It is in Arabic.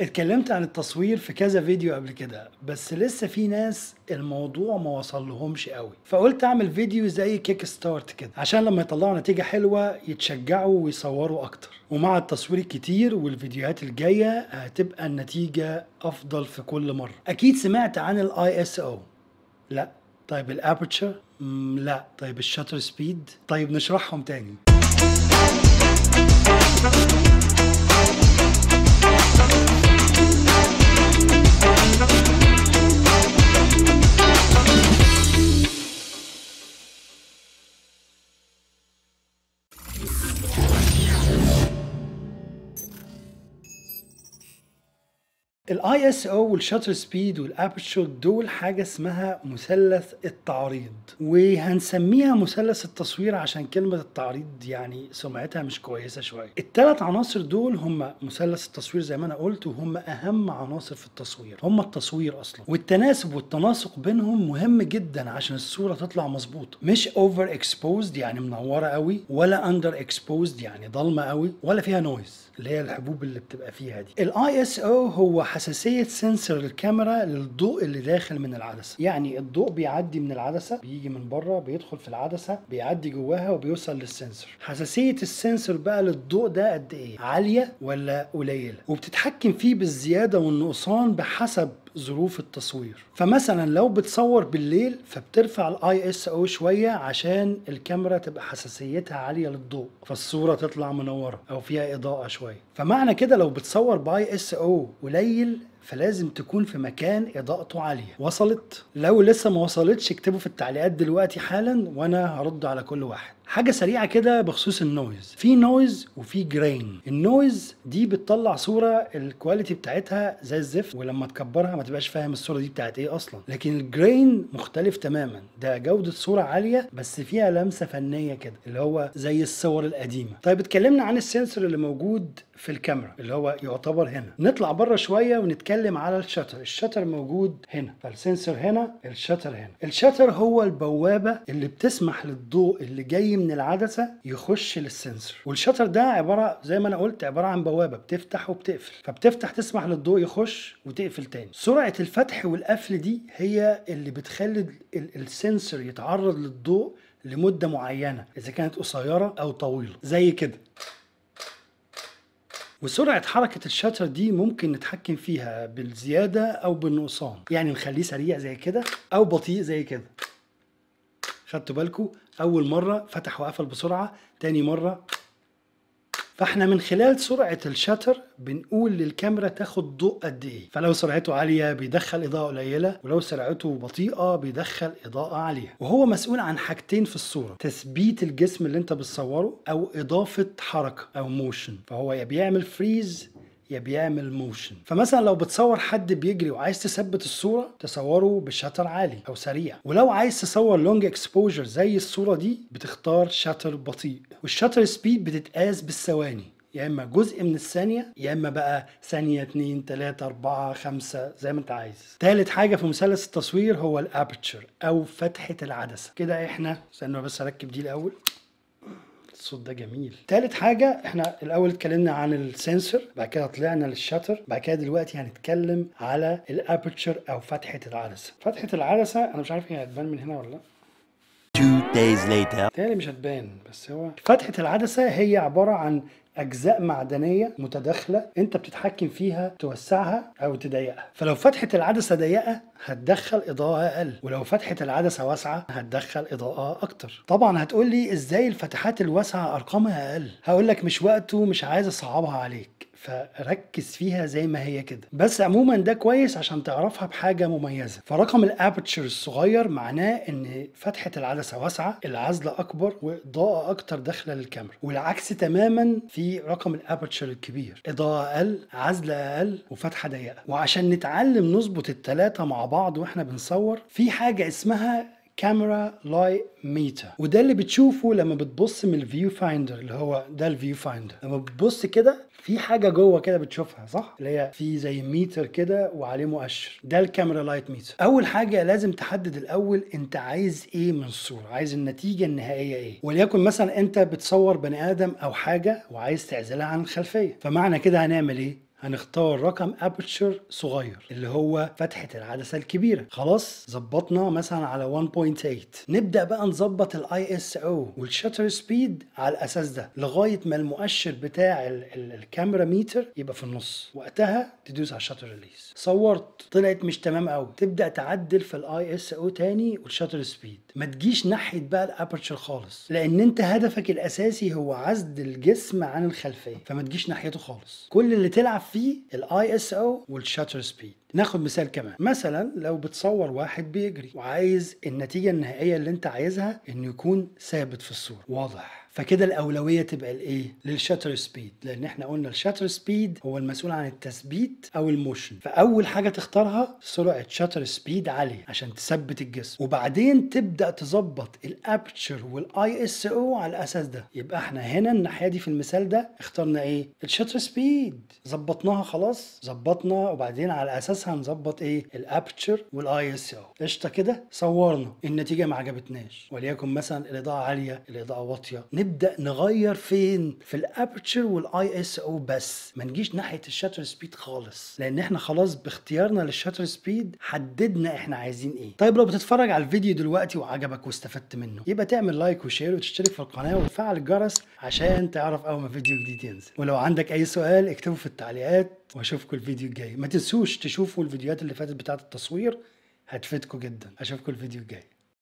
اتكلمت عن التصوير في كذا فيديو قبل كده بس لسه في ناس الموضوع ما وصل لهمش قوي فقلت اعمل فيديو زي كيك ستارت كده عشان لما يطلعوا نتيجة حلوة يتشجعوا ويصوروا اكتر ومع التصوير الكتير والفيديوهات الجاية هتبقى النتيجة افضل في كل مرة اكيد سمعت عن الاي اس او لا طيب الابرتشر لا طيب الشاتر سبيد طيب نشرحهم تاني Thank الاي اس او والشاتر سبيد والابرتشر دول حاجه اسمها مثلث التعريض وهنسميها مثلث التصوير عشان كلمه التعريض يعني سمعتها مش كويسه شويه الثلاث عناصر دول هم مثلث التصوير زي ما انا قلت وهم اهم عناصر في التصوير هم التصوير اصلا والتناسب والتناسق بينهم مهم جدا عشان الصوره تطلع مظبوطه مش اوفر اكسبوزد يعني منوره قوي ولا اندر اكسبوزد يعني ضلمه قوي ولا فيها نويز اللي هي الحبوب اللي بتبقى فيها دي الاي اس او هو حساسيه سنسور الكاميرا للضوء اللي داخل من العدسه يعني الضوء بيعدي من العدسه بيجي من بره بيدخل في العدسه بيعدي جواها وبيوصل للسنسور حساسيه السنسور بقى للضوء ده قد ايه عاليه ولا قليله وبتتحكم فيه بالزياده والنقصان بحسب ظروف التصوير فمثلا لو بتصور بالليل فبترفع الاي اس او شويه عشان الكاميرا تبقى حساسيتها عاليه للضوء فالصوره تطلع منوره او فيها اضاءه شويه فمعنى كده لو بتصور باي اس او قليل فلازم تكون في مكان اضاءته عاليه وصلت لو لسه ما وصلتش اكتبوا في التعليقات دلوقتي حالا وانا هرد على كل واحد حاجه سريعه كده بخصوص النويز في نويز وفي جرين النويز دي بتطلع صوره الكواليتي بتاعتها زي الزفت ولما تكبرها ما تبقاش فاهم الصوره دي بتاعت ايه اصلا لكن الجرين مختلف تماما ده جوده صوره عاليه بس فيها لمسه فنيه كده اللي هو زي الصور القديمه طيب اتكلمنا عن السنسور اللي موجود في الكاميرا اللي هو يعتبر هنا نطلع بره شويه ونتكلم بنتكلم على الشتر الشتر موجود هنا فالسنسور هنا الشتر هنا الشتر هو البوابة اللي بتسمح للضوء اللي جاي من العدسة يخش للسنسور والشتر ده عبارة زي ما انا قلت عبارة عن بوابة بتفتح وبتقفل فبتفتح تسمح للضوء يخش وتقفل تاني سرعة الفتح والقفل دي هي اللي بتخلي السنسور يتعرض للضوء لمدة معينة إذا كانت قصيرة أو طويلة زي كده وسرعة حركة الشاتر دي ممكن نتحكم فيها بالزيادة أو بالنقصان يعني نخليه سريع زي كده أو بطيء زي كده خدتوا بالكم أول مرة فتح وقفل بسرعة تاني مرة فاحنا من خلال سرعه الشتر بنقول للكاميرا تاخد ضوء قد ايه فلو سرعته عاليه بيدخل اضاءه قليله ولو سرعته بطيئه بيدخل اضاءه عاليه وهو مسؤول عن حاجتين في الصوره تثبيت الجسم اللي انت بتصوره او اضافه حركه او موشن فهو يا بيعمل فريز يا بيعمل موشن فمثلا لو بتصور حد بيجري وعايز تثبت الصوره تصوره بشاتر عالي او سريع ولو عايز تصور لونج اكسبوجر زي الصوره دي بتختار شاتر بطيء والشاتر سبيد بتتقاس بالثواني يا اما جزء من الثانيه يا اما بقى ثانيه 2 3 اربعه خمسه زي ما انت عايز تالت حاجه في مثلث التصوير هو الابتشر او فتحه العدسه كده احنا استنى بس اركب دي الاول الصوت ده جميل تالت حاجه احنا الاول اتكلمنا عن السنسور بعد كده طلعنا للشاتر بعد كده دلوقتي هنتكلم على الابرتشر او فتحه العدسه فتحه العدسه انا مش عارف هي هتبان من هنا ولا لا days later تالي مش هتبان بس هو فتحة العدسة هي عبارة عن أجزاء معدنية متداخلة أنت بتتحكم فيها توسعها أو تضيقها فلو فتحة العدسة ضيقة هتدخل إضاءة أقل ولو فتحة العدسة واسعة هتدخل إضاءة أكتر طبعا هتقولي إزاي الفتحات الواسعة أرقامها أقل هقولك مش وقته مش عايز أصعبها عليك فركز فيها زي ما هي كده بس عموما ده كويس عشان تعرفها بحاجه مميزه فرقم الابتشر الصغير معناه ان فتحه العدسه واسعه العزله اكبر واضاءه اكتر داخله للكاميرا والعكس تماما في رقم الابتشر الكبير اضاءه اقل عزله اقل وفتحه ضيقه وعشان نتعلم نظبط التلاته مع بعض واحنا بنصور في حاجه اسمها كاميرا لاي ميتر وده اللي بتشوفه لما بتبص من الفيو فايندر اللي هو ده الفيو فايندر لما بتبص كده في حاجه جوه كده بتشوفها صح اللي هي في زي ميتر كده وعليه مؤشر ده الكاميرا لايت ميتر اول حاجه لازم تحدد الاول انت عايز ايه من الصوره عايز النتيجه النهائيه ايه وليكن مثلا انت بتصور بني ادم او حاجه وعايز تعزلها عن الخلفيه فمعنى كده هنعمل ايه هنختار رقم ابرتشر صغير اللي هو فتحه العدسه الكبيره خلاص ظبطنا مثلا على 1.8 نبدا بقى نظبط الاي اس او والشاتر سبيد على الاساس ده لغايه ما المؤشر بتاع الكاميرا ميتر يبقى في النص وقتها تدوس على الشاتر ريليز صورت طلعت مش تمام قوي تبدا تعدل في الاي اس او تاني والشاتر سبيد ما تجيش ناحيه بقى الابرتشر خالص لان انت هدفك الاساسي هو عزل الجسم عن الخلفيه فما تجيش ناحيته خالص كل اللي تلعب فيه الاي اس او والشاتر سبيد ناخد مثال كمان مثلا لو بتصور واحد بيجري وعايز النتيجة النهائية اللي انت عايزها انه يكون ثابت في الصورة واضح فكده الاولويه تبقى لايه للشاتر سبيد لان احنا قلنا الشاتر سبيد هو المسؤول عن التثبيت او الموشن فاول حاجه تختارها سرعه شاتر سبيد عاليه عشان تثبت الجسم وبعدين تبدا تظبط الابتشر والاي اس او على الاساس ده يبقى احنا هنا الناحيه دي في المثال ده اخترنا ايه الشاتر سبيد ظبطناها خلاص ظبطنا وبعدين على اساس بس هنظبط ايه الابتشر والاي اس او قشطه كده صورنا النتيجه ما عجبتناش وليكن مثلا الاضاءه عاليه الاضاءه واطيه نبدا نغير فين في الابتشر والاي اس او بس ما نجيش ناحيه الشاتر سبيد خالص لان احنا خلاص باختيارنا للشاتر سبيد حددنا احنا عايزين ايه طيب لو بتتفرج على الفيديو دلوقتي وعجبك واستفدت منه يبقى تعمل لايك وشير وتشترك في القناه وتفعل الجرس عشان تعرف اول ما فيديو جديد ينزل ولو عندك اي سؤال اكتبه في التعليقات واشوفكم الفيديو الجاي ما تنسوش تشوف شوفوا الفيديوهات اللي فاتت بتاعت التصوير هتفيدكم جدا اشوفكم الفيديو الجاي